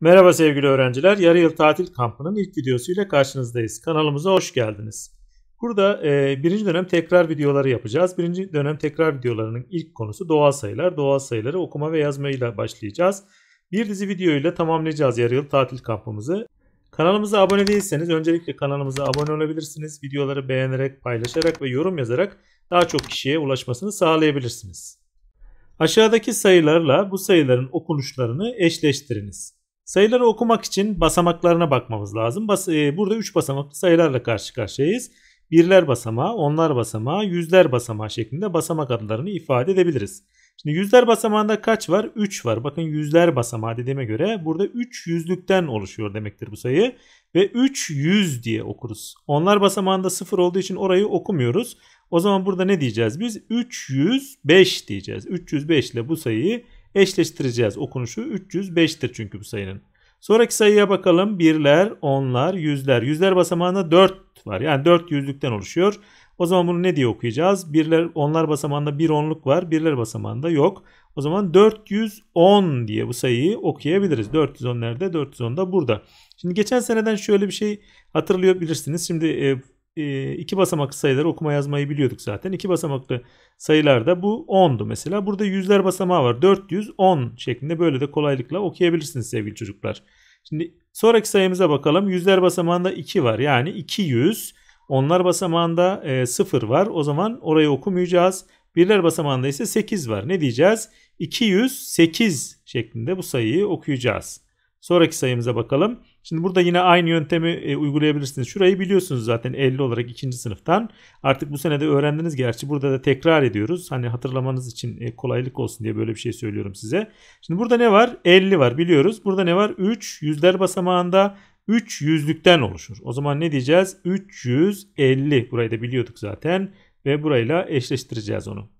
Merhaba sevgili öğrenciler. Yarı yıl tatil kampının ilk videosuyla karşınızdayız. Kanalımıza hoş geldiniz. Burada e, birinci dönem tekrar videoları yapacağız. Birinci dönem tekrar videolarının ilk konusu doğal sayılar. Doğal sayıları okuma ve yazmayla başlayacağız. Bir dizi video ile tamamlayacağız yarı yıl tatil kampımızı. Kanalımıza abone değilseniz öncelikle kanalımıza abone olabilirsiniz. Videoları beğenerek, paylaşarak ve yorum yazarak daha çok kişiye ulaşmasını sağlayabilirsiniz. Aşağıdaki sayılarla bu sayıların okunuşlarını eşleştiriniz. Sayıları okumak için basamaklarına bakmamız lazım. Bas e, burada 3 basamaklı sayılarla karşı karşıyayız. Birler basamağı, onlar basamağı, yüzler basamağı şeklinde basamak adlarını ifade edebiliriz. Şimdi yüzler basamağında kaç var? 3 var. Bakın yüzler basamağı dediğime göre burada 3 yüzlükten oluşuyor demektir bu sayı. Ve 3 yüz diye okuruz. Onlar basamağında 0 olduğu için orayı okumuyoruz. O zaman burada ne diyeceğiz biz? 305 diyeceğiz. 305 ile bu sayıyı eşleştireceğiz. Okunuşu 305'tir çünkü bu sayının. Sonraki sayıya bakalım. Birler, onlar, yüzler. Yüzler basamağında 4 var. Yani 4 yüzlükten oluşuyor. O zaman bunu ne diye okuyacağız? Birler, onlar basamağında bir onluk var. Birler basamağında yok. O zaman 410 diye bu sayıyı okuyabiliriz. 410 nerede? 410 da burada. Şimdi geçen seneden şöyle bir şey hatırlıyor bilirsiniz. Şimdi e, e, iki basamaklı sayıları okuma yazmayı biliyorduk zaten. İki basamaklı sayılarda bu 10'du mesela. Burada yüzler basamağı var. 410 şeklinde böyle de kolaylıkla okuyabilirsiniz sevgili çocuklar. Şimdi sonraki sayımıza bakalım. Yüzler basamağında 2 var. Yani 200. Onlar basamağında e, 0 var. O zaman orayı okumayacağız. Birler basamağında ise 8 var. Ne diyeceğiz? 208 şeklinde bu sayıyı okuyacağız. Sonraki sayımıza bakalım. Şimdi burada yine aynı yöntemi e, uygulayabilirsiniz. Şurayı biliyorsunuz zaten 50 olarak 2. sınıftan. Artık bu sene de öğrendiniz gerçi. Burada da tekrar ediyoruz. Hani hatırlamanız için e, kolaylık olsun diye böyle bir şey söylüyorum size. Şimdi burada ne var? 50 var biliyoruz. Burada ne var? 3 yüzler basamağında 3 yüzlükten oluşur. O zaman ne diyeceğiz? 350. Burayı da biliyorduk zaten ve burayla eşleştireceğiz onu.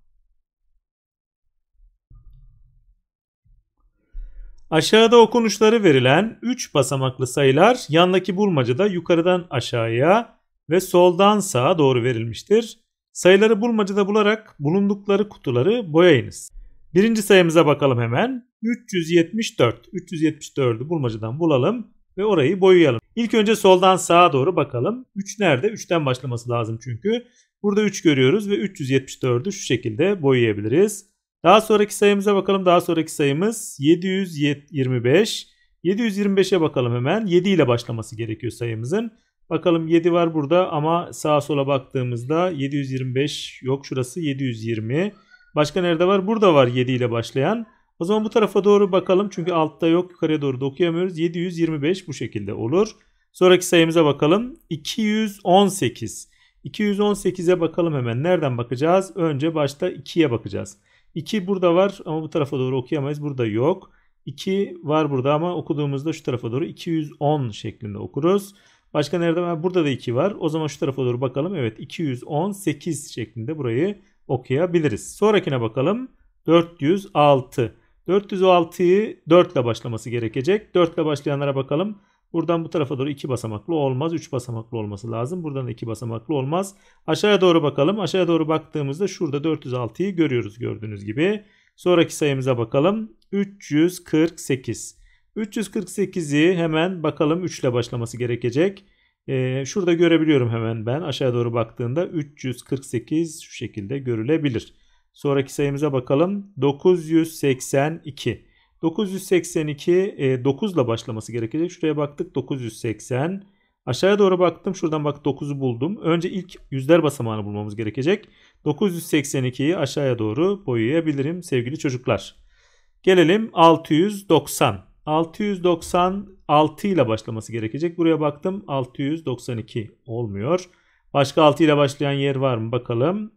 Aşağıda okunuşları verilen 3 basamaklı sayılar yandaki bulmacada yukarıdan aşağıya ve soldan sağa doğru verilmiştir. Sayıları bulmacada bularak bulundukları kutuları boyayınız. Birinci sayımıza bakalım hemen. 374. 374'ü bulmacadan bulalım ve orayı boyayalım. İlk önce soldan sağa doğru bakalım. 3 nerede? 3'ten başlaması lazım çünkü. Burada 3 görüyoruz ve 374'ü şu şekilde boyayabiliriz. Daha sonraki sayımıza bakalım. Daha sonraki sayımız 725. 725'e bakalım hemen. 7 ile başlaması gerekiyor sayımızın. Bakalım 7 var burada ama sağa sola baktığımızda 725 yok şurası 720. Başka nerede var? Burada var 7 ile başlayan. O zaman bu tarafa doğru bakalım çünkü altta yok yukarıya doğru da okuyamıyoruz. 725 bu şekilde olur. Sonraki sayımıza bakalım. 218. 218'e bakalım hemen. Nereden bakacağız? Önce başta 2'ye bakacağız. 2 burada var ama bu tarafa doğru okuyamayız. Burada yok. 2 var burada ama okuduğumuzda şu tarafa doğru 210 şeklinde okuruz. Başka nerede var? Burada da 2 var. O zaman şu tarafa doğru bakalım. Evet 218 şeklinde burayı okuyabiliriz. Sonrakine bakalım. 406. 406'yı 4 ile başlaması gerekecek. 4 ile başlayanlara bakalım. Buradan bu tarafa doğru iki basamaklı olmaz. üç basamaklı olması lazım. Buradan da 2 basamaklı olmaz. Aşağıya doğru bakalım. Aşağıya doğru baktığımızda şurada 406'yı görüyoruz gördüğünüz gibi. Sonraki sayımıza bakalım. 348. 348'i hemen bakalım 3 ile başlaması gerekecek. Ee, şurada görebiliyorum hemen ben aşağıya doğru baktığında 348 şu şekilde görülebilir. Sonraki sayımıza bakalım 982. 982 e, 9 ile başlaması gerekecek. Şuraya baktık 980. Aşağıya doğru baktım. Şuradan bak 9'u buldum. Önce ilk yüzler basamağını bulmamız gerekecek. 982'yi aşağıya doğru boyayabilirim sevgili çocuklar. Gelelim 690. 696 ile başlaması gerekecek. Buraya baktım 692 olmuyor. Başka 6 ile başlayan yer var mı bakalım.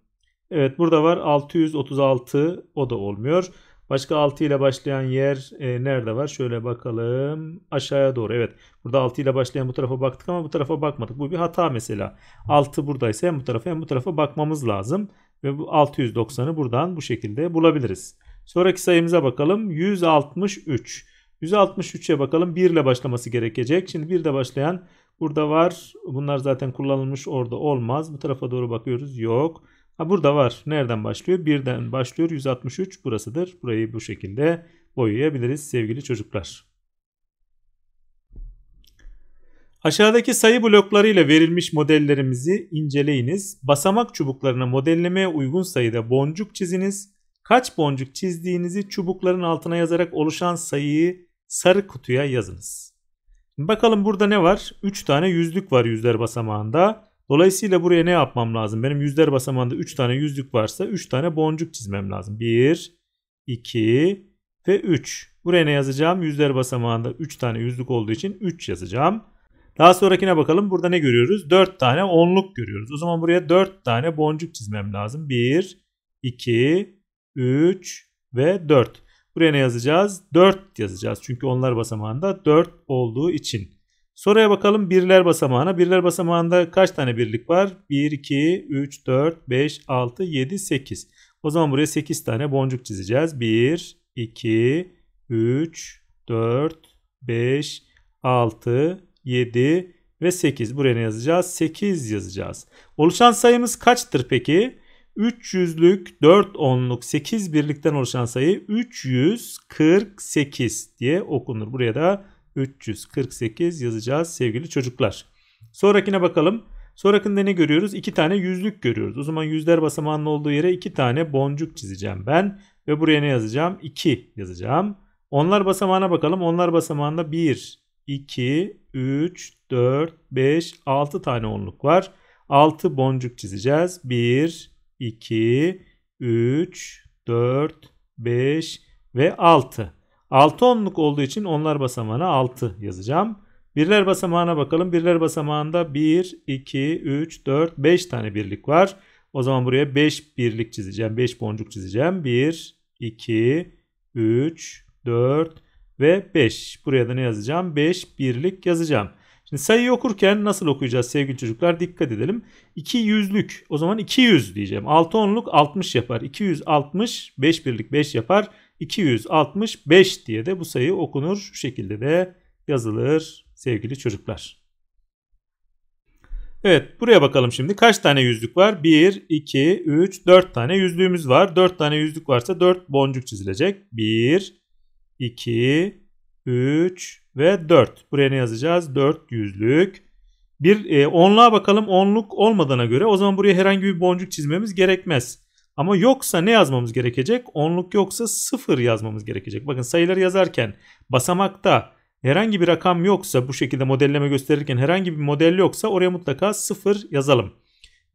Evet burada var 636 o da olmuyor. Başka 6 ile başlayan yer e, nerede var? Şöyle bakalım. Aşağıya doğru. Evet. Burada 6 ile başlayan bu tarafa baktık ama bu tarafa bakmadık. Bu bir hata mesela. 6 buradaysa hem bu tarafa hem bu tarafa bakmamız lazım. Ve bu 690'ı buradan bu şekilde bulabiliriz. Sonraki sayımıza bakalım. 163. 163'e bakalım. 1 ile başlaması gerekecek. Şimdi 1 ile başlayan burada var. Bunlar zaten kullanılmış orada olmaz. Bu tarafa doğru bakıyoruz. Yok. Yok. Ha burada var. Nereden başlıyor? Birden başlıyor. 163 burasıdır. Burayı bu şekilde boyayabiliriz sevgili çocuklar. Aşağıdaki sayı bloklarıyla verilmiş modellerimizi inceleyiniz. Basamak çubuklarına modellemeye uygun sayıda boncuk çiziniz. Kaç boncuk çizdiğinizi çubukların altına yazarak oluşan sayıyı sarı kutuya yazınız. Bakalım burada ne var? 3 tane yüzlük var yüzler basamağında. Dolayısıyla buraya ne yapmam lazım? Benim yüzler basamağında 3 tane yüzlük varsa 3 tane boncuk çizmem lazım. 1, 2 ve 3. Buraya ne yazacağım? Yüzler basamağında 3 tane yüzlük olduğu için 3 yazacağım. Daha sonrakine bakalım. Burada ne görüyoruz? 4 tane onluk görüyoruz. O zaman buraya 4 tane boncuk çizmem lazım. 1, 2, 3 ve 4. Buraya ne yazacağız? 4 yazacağız. Çünkü onlar basamağında 4 olduğu için. Soruya bakalım birler basamağına. Birler basamağında kaç tane birlik var? 1, 2, 3, 4, 5, 6, 7, 8. O zaman buraya 8 tane boncuk çizeceğiz. 1, 2, 3, 4, 5, 6, 7 ve 8. Buraya ne yazacağız? 8 yazacağız. Oluşan sayımız kaçtır peki? 300'lük, 4 onluk, 8 birlikten oluşan sayı 348 diye okunur. Buraya da 348 yazacağız sevgili çocuklar. Sonrakine bakalım. Sonrakinde ne görüyoruz? İki tane yüzlük görüyoruz. O zaman yüzler basamağının olduğu yere iki tane boncuk çizeceğim ben. Ve buraya ne yazacağım? 2 yazacağım. Onlar basamağına bakalım. Onlar basamağında 1, 2, 3, 4, 5, 6 tane onluk var. 6 boncuk çizeceğiz. 1, 2, 3, 4, 5 ve 6. 6 onluk olduğu için onlar basamağına 6 yazacağım. Birler basamağına bakalım. Birler basamağında 1, 2, 3, 4, 5 tane birlik var. O zaman buraya 5 birlik çizeceğim. 5 boncuk çizeceğim. 1, 2, 3, 4 ve 5. Buraya da ne yazacağım? 5 birlik yazacağım. Şimdi sayıyı okurken nasıl okuyacağız sevgili çocuklar? Dikkat edelim. 2 yüzlük. O zaman 200 diyeceğim. 6 onluk 60 yapar. 260 5 birlik 5 yapar. 265 diye de bu sayı okunur. Şu şekilde de yazılır sevgili çocuklar. Evet buraya bakalım şimdi. Kaç tane yüzlük var? 1, 2, 3, 4 tane yüzlüğümüz var. 4 tane yüzlük varsa 4 boncuk çizilecek. 1, 2, 3 ve 4. Buraya ne yazacağız? 4 yüzlük. Bir e, onluğa bakalım. Onluk olmadığına göre o zaman buraya herhangi bir boncuk çizmemiz gerekmez. Ama yoksa ne yazmamız gerekecek? Onluk yoksa sıfır yazmamız gerekecek. Bakın sayıları yazarken basamakta herhangi bir rakam yoksa bu şekilde modelleme gösterirken herhangi bir model yoksa oraya mutlaka sıfır yazalım.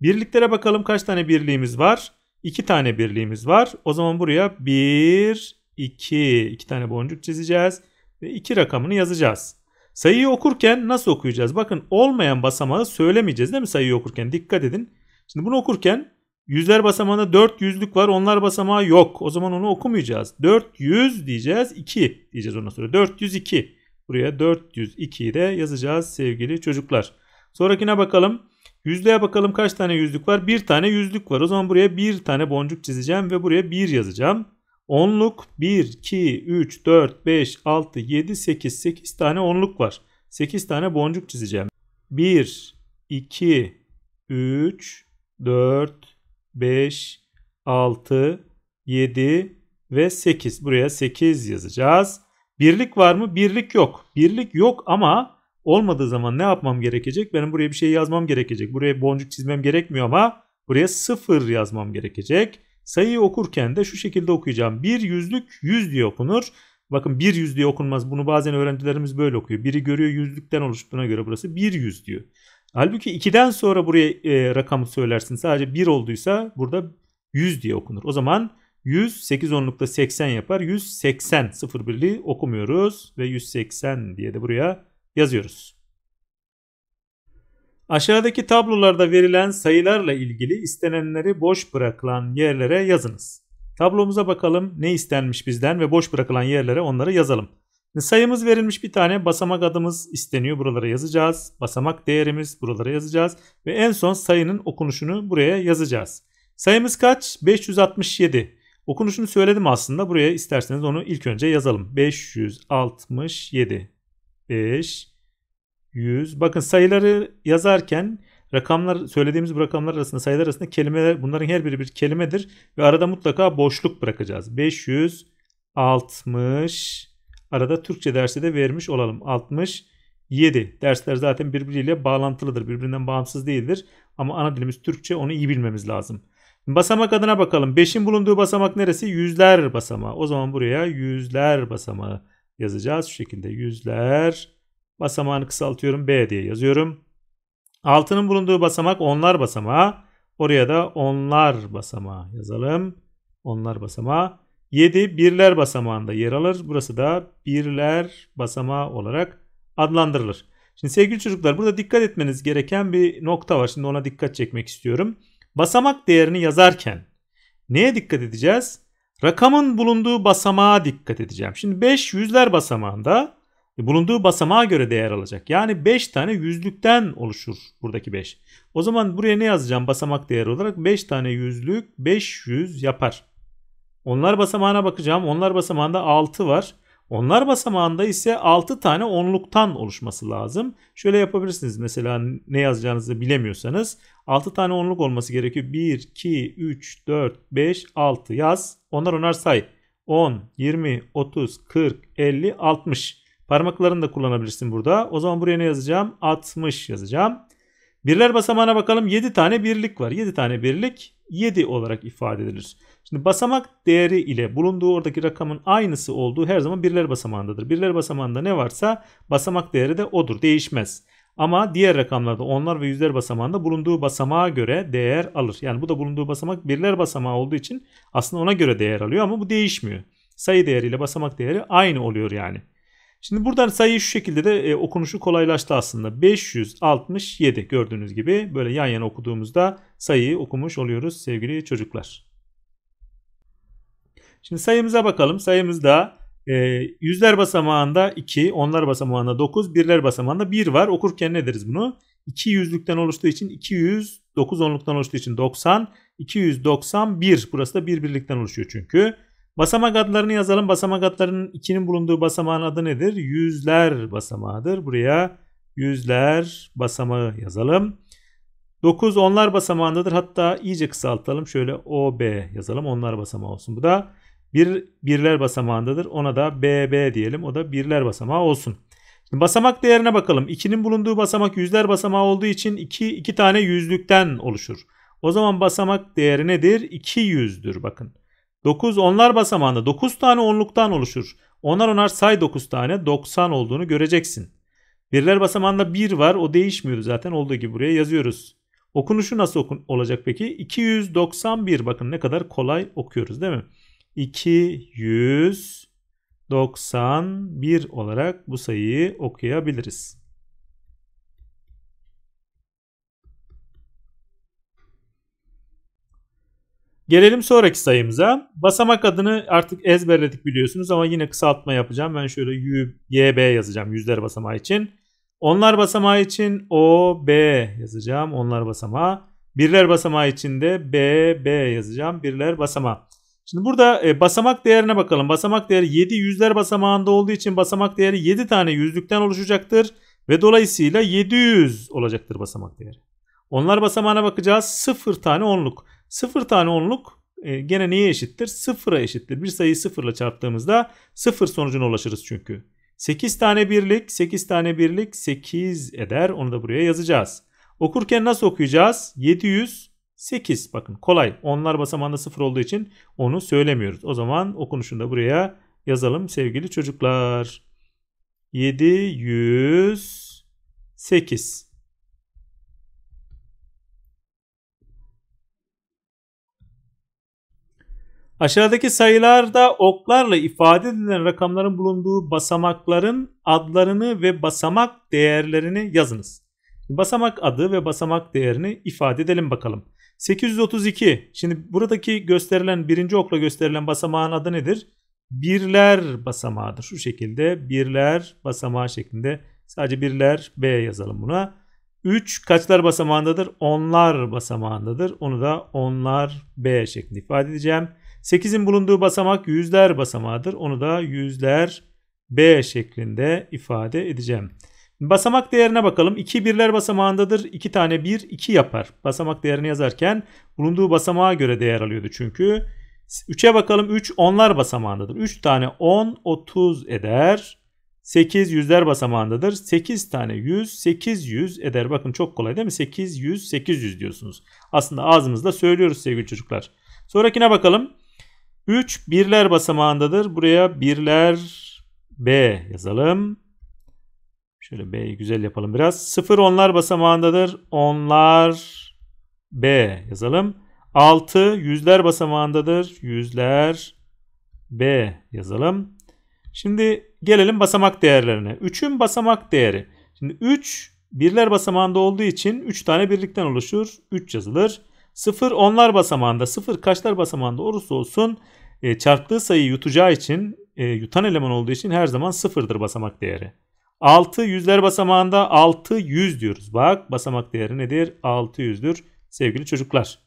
Birliklere bakalım kaç tane birliğimiz var? 2 tane birliğimiz var. O zaman buraya 1, 2, 2 tane boncuk çizeceğiz ve 2 rakamını yazacağız. Sayıyı okurken nasıl okuyacağız? Bakın olmayan basamağı söylemeyeceğiz değil mi sayıyı okurken? Dikkat edin. Şimdi bunu okurken Yüzler basamağında 4 yüzlük var. Onlar basamağı yok. O zaman onu okumayacağız. 400 diyeceğiz. 2 diyeceğiz ondan sonra. 402. Buraya 402'yi de yazacağız sevgili çocuklar. Sonrakine bakalım. Yüzlüğe bakalım kaç tane yüzlük var? Bir tane yüzlük var. O zaman buraya bir tane boncuk çizeceğim ve buraya bir yazacağım. Onluk 1, 2, 3, 4, 5, 6, 7, 8. 8 tane onluk var. 8 tane boncuk çizeceğim. 1, 2, 3, 4, 5, 6, 7 ve 8. Buraya 8 yazacağız. Birlik var mı? Birlik yok. Birlik yok ama olmadığı zaman ne yapmam gerekecek? Benim buraya bir şey yazmam gerekecek. Buraya boncuk çizmem gerekmiyor ama buraya 0 yazmam gerekecek. Sayıyı okurken de şu şekilde okuyacağım. Bir yüzlük yüz diye okunur. Bakın bir yüz diye okunmaz. Bunu bazen öğrencilerimiz böyle okuyor. Biri görüyor yüzlükten oluştuğuna göre burası bir yüz diyor. Halbuki 2'den sonra buraya e, rakamı söylersin. Sadece 1 olduysa burada 100 diye okunur. O zaman 100 8 onlukta 80 yapar. 180 sıfır birliği okumuyoruz ve 180 diye de buraya yazıyoruz. Aşağıdaki tablolarda verilen sayılarla ilgili istenenleri boş bırakılan yerlere yazınız. Tablomuza bakalım ne istenmiş bizden ve boş bırakılan yerlere onları yazalım. Sayımız verilmiş bir tane basamak adımız isteniyor. Buralara yazacağız. Basamak değerimiz buralara yazacağız. Ve en son sayının okunuşunu buraya yazacağız. Sayımız kaç? 567. Okunuşunu söyledim aslında. Buraya isterseniz onu ilk önce yazalım. 567. 5 100. Bakın sayıları yazarken rakamlar söylediğimiz bu rakamlar arasında sayılar arasında kelimeler bunların her biri bir kelimedir ve arada mutlaka boşluk bırakacağız. 560 Arada Türkçe dersi de vermiş olalım. 67. Dersler zaten birbiriyle bağlantılıdır. Birbirinden bağımsız değildir. Ama ana dilimiz Türkçe onu iyi bilmemiz lazım. Basamak adına bakalım. 5'in bulunduğu basamak neresi? Yüzler basamağı. O zaman buraya yüzler basamağı yazacağız. Şu şekilde yüzler basamağını kısaltıyorum. B diye yazıyorum. 6'nın bulunduğu basamak onlar basamağı. Oraya da onlar basamağı yazalım. Onlar basamağı. 7 birler basamağında yer alır. Burası da birler basamağı olarak adlandırılır. Şimdi sevgili çocuklar burada dikkat etmeniz gereken bir nokta var. Şimdi ona dikkat çekmek istiyorum. Basamak değerini yazarken neye dikkat edeceğiz? Rakamın bulunduğu basamağa dikkat edeceğim. Şimdi 5 yüzler basamağında bulunduğu basamağa göre değer alacak. Yani 5 tane yüzlükten oluşur buradaki 5. O zaman buraya ne yazacağım basamak değeri olarak? 5 tane yüzlük 500 yapar. Onlar basamağına bakacağım. Onlar basamağında 6 var. Onlar basamağında ise 6 tane onluktan oluşması lazım. Şöyle yapabilirsiniz mesela ne yazacağınızı bilemiyorsanız. 6 tane onluk olması gerekiyor. 1, 2, 3, 4, 5, 6 yaz. Onlar onar say. 10, 20, 30, 40, 50, 60. Parmaklarını da kullanabilirsin burada. O zaman buraya ne yazacağım? 60 yazacağım. Birler basamağına bakalım 7 tane birlik var. 7 tane birlik 7 olarak ifade edilir. Şimdi basamak değeri ile bulunduğu oradaki rakamın aynısı olduğu her zaman birler basamağındadır. Birler basamağında ne varsa basamak değeri de odur değişmez. Ama diğer rakamlarda onlar ve yüzler basamağında bulunduğu basamağa göre değer alır. Yani bu da bulunduğu basamak birler basamağı olduğu için aslında ona göre değer alıyor ama bu değişmiyor. Sayı değeriyle basamak değeri aynı oluyor yani. Şimdi buradan sayıyı şu şekilde de e, okunuşu kolaylaştı aslında. 567 gördüğünüz gibi böyle yan yana okuduğumuzda sayıyı okumuş oluyoruz sevgili çocuklar. Şimdi sayımıza bakalım. Sayımızda e, yüzler basamağında 2, onlar basamağında 9, birler basamağında 1 var. Okurken ne deriz bunu? 2 yüzlükten oluştuğu için 200, 9 onluktan oluştuğu için 90, 291. Burası da bir birlikten oluşuyor çünkü. Basamak adlarını yazalım. Basamak adlarının ikinin bulunduğu basamağın adı nedir? Yüzler basamağıdır. Buraya yüzler basamağı yazalım. 9 onlar basamağındadır. Hatta iyice kısaltalım. Şöyle OB yazalım. Onlar basamağı olsun. Bu da bir birler basamağındadır. Ona da BB diyelim. O da birler basamağı olsun. Şimdi basamak değerine bakalım. 2'nin bulunduğu basamak yüzler basamağı olduğu için 2 2 tane yüzlükten oluşur. O zaman basamak değeri nedir? 2 yüzdür bakın. 9 onlar basamağında 9 tane onluktan oluşur. Onar onar say 9 tane 90 olduğunu göreceksin. Birler basamağında 1 var o değişmiyordu zaten olduğu gibi buraya yazıyoruz. Okunuşu nasıl okun olacak peki? 291 bakın ne kadar kolay okuyoruz değil mi? 291 olarak bu sayıyı okuyabiliriz. Gelelim sonraki sayımıza. Basamak adını artık ezberledik biliyorsunuz ama yine kısaltma yapacağım. Ben şöyle Y, Y, B yazacağım yüzler basamağı için. Onlar basamağı için O, B yazacağım. Onlar basamağı. Birler basamağı için de B, B yazacağım. Birler basamağı. Şimdi burada e, basamak değerine bakalım. Basamak değeri 7 yüzler basamağında olduğu için basamak değeri 7 tane yüzlükten oluşacaktır. Ve dolayısıyla 700 olacaktır basamak değeri. Onlar basamağına bakacağız. 0 tane onluk. 0 tane onluk e, gene neye eşittir? 0'a eşittir. Bir sayıyı sıfırla çarptığımızda 0 sonucuna ulaşırız çünkü. 8 tane birlik, 8 tane birlik 8 eder. Onu da buraya yazacağız. Okurken nasıl okuyacağız? 708. Bakın kolay. Onlar basamağında 0 olduğu için onu söylemiyoruz. O zaman okunuşunu da buraya yazalım sevgili çocuklar. 708. Aşağıdaki sayılarda oklarla ifade edilen rakamların bulunduğu basamakların adlarını ve basamak değerlerini yazınız. Basamak adı ve basamak değerini ifade edelim bakalım. 832. Şimdi buradaki gösterilen birinci okla gösterilen basamağın adı nedir? Birler basamağıdır. Şu şekilde birler basamağı şeklinde. Sadece birler B yazalım buna. 3 kaçlar basamağındadır? Onlar basamağındadır. Onu da onlar B şeklinde ifade edeceğim. 8'in bulunduğu basamak yüzler basamağıdır. Onu da yüzler B şeklinde ifade edeceğim. Basamak değerine bakalım. 2 birler basamağındadır. 2 tane 1, 2 yapar. Basamak değerini yazarken bulunduğu basamağa göre değer alıyordu çünkü. 3'e bakalım. 3 onlar basamağındadır. 3 tane 10, 30 eder. 8 yüzler basamağındadır. 8 tane 100, 800 eder. Bakın çok kolay değil mi? 800, 800 diyorsunuz. Aslında ağzımızda söylüyoruz sevgili çocuklar. Sonrakine bakalım. 3 birler basamağındadır. Buraya birler B yazalım. Şöyle B'yi güzel yapalım biraz. 0 onlar basamağındadır. Onlar B yazalım. 6 yüzler basamağındadır. Yüzler B yazalım. Şimdi gelelim basamak değerlerine. 3'ün basamak değeri. Şimdi 3 birler basamağında olduğu için 3 tane birlikten oluşur. 3 yazılır. 0 onlar basamağında 0 kaçlar basamağında olursa olsun e, çarptığı sayıyı yutacağı için e, yutan eleman olduğu için her zaman 0'dır basamak değeri. 6 yüzler basamağında 6 yüz diyoruz. Bak basamak değeri nedir? 6 yüzdür sevgili çocuklar.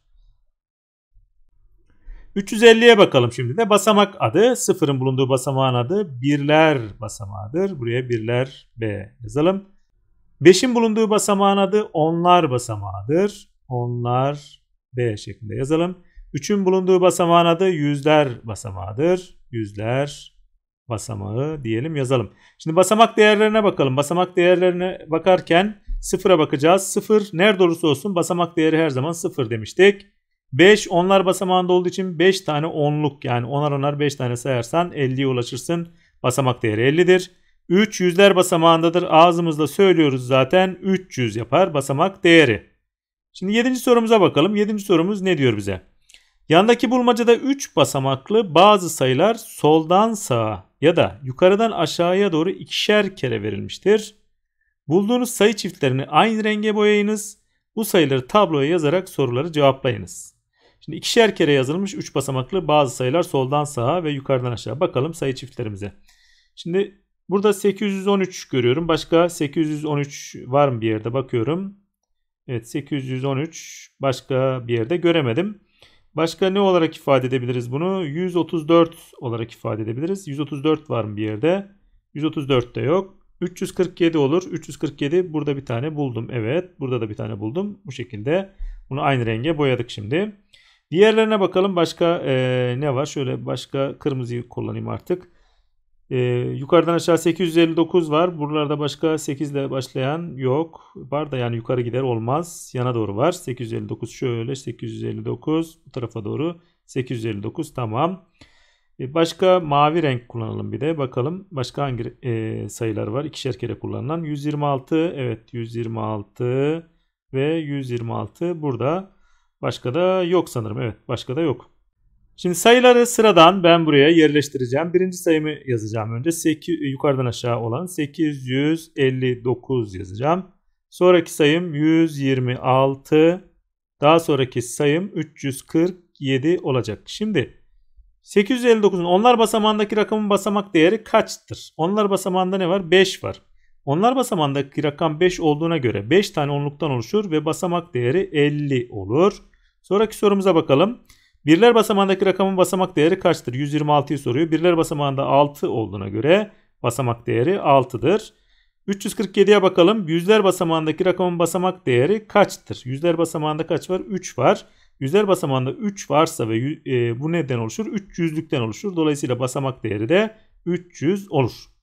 350'ye bakalım şimdi de basamak adı sıfırın bulunduğu basamağın adı birler basamağıdır. Buraya birler B yazalım. 5'in bulunduğu basamağın adı onlar basamağıdır. Onlar B şeklinde yazalım. 3'ün bulunduğu basamağın adı yüzler basamağıdır. Yüzler basamağı diyelim yazalım. Şimdi basamak değerlerine bakalım. Basamak değerlerine bakarken sıfıra bakacağız. Sıfır nerede olursa olsun basamak değeri her zaman sıfır demiştik. 5 onlar basamağında olduğu için 5 tane onluk yani onar onar 5 tane sayarsan 50'ye ulaşırsın. Basamak değeri 50'dir. 3 yüzler basamağındadır. Ağzımızda söylüyoruz zaten 300 yapar basamak değeri. Şimdi 7. sorumuza bakalım. 7. sorumuz ne diyor bize? Yandaki bulmacada 3 basamaklı bazı sayılar soldan sağa ya da yukarıdan aşağıya doğru ikişer kere verilmiştir. Bulduğunuz sayı çiftlerini aynı renge boyayınız. Bu sayıları tabloya yazarak soruları cevaplayınız. Şimdi ikişer kere yazılmış 3 basamaklı bazı sayılar soldan sağa ve yukarıdan aşağı. Bakalım sayı çiftlerimize. Şimdi burada 813 görüyorum. Başka 813 var mı bir yerde bakıyorum. Evet 813 başka bir yerde göremedim. Başka ne olarak ifade edebiliriz bunu? 134 olarak ifade edebiliriz. 134 var mı bir yerde? 134 de yok. 347 olur. 347 burada bir tane buldum. Evet burada da bir tane buldum. Bu şekilde bunu aynı renge boyadık şimdi. Diğerlerine bakalım başka e, ne var? Şöyle başka kırmızıyı kullanayım artık. E, yukarıdan aşağı 859 var. Buralarda başka 8 ile başlayan yok. Var da yani yukarı gider olmaz. Yana doğru var. 859 şöyle 859 bu tarafa doğru 859 tamam. E, başka mavi renk kullanalım bir de bakalım başka hangi e, sayılar var İkişer kere kullanılan 126 evet 126 ve 126 burada başka da yok sanırım evet başka da yok. Şimdi sayıları sıradan ben buraya yerleştireceğim. Birinci sayımı yazacağım önce. 8, yukarıdan aşağı olan 859 yazacağım. Sonraki sayım 126. Daha sonraki sayım 347 olacak. Şimdi 859'un onlar basamağındaki rakamın basamak değeri kaçtır? Onlar basamağında ne var? 5 var. Onlar basamağındaki rakam 5 olduğuna göre 5 tane onluktan oluşur ve basamak değeri 50 olur. Sonraki sorumuza bakalım. Birler basamağındaki rakamın basamak değeri kaçtır? 126'yı soruyor. Birler basamağında 6 olduğuna göre basamak değeri 6'dır. 347'ye bakalım. Yüzler basamağındaki rakamın basamak değeri kaçtır? Yüzler basamağında kaç var? 3 var. Yüzler basamağında 3 varsa ve e, bu neden oluşur? 300'lükten oluşur. Dolayısıyla basamak değeri de 300 olur.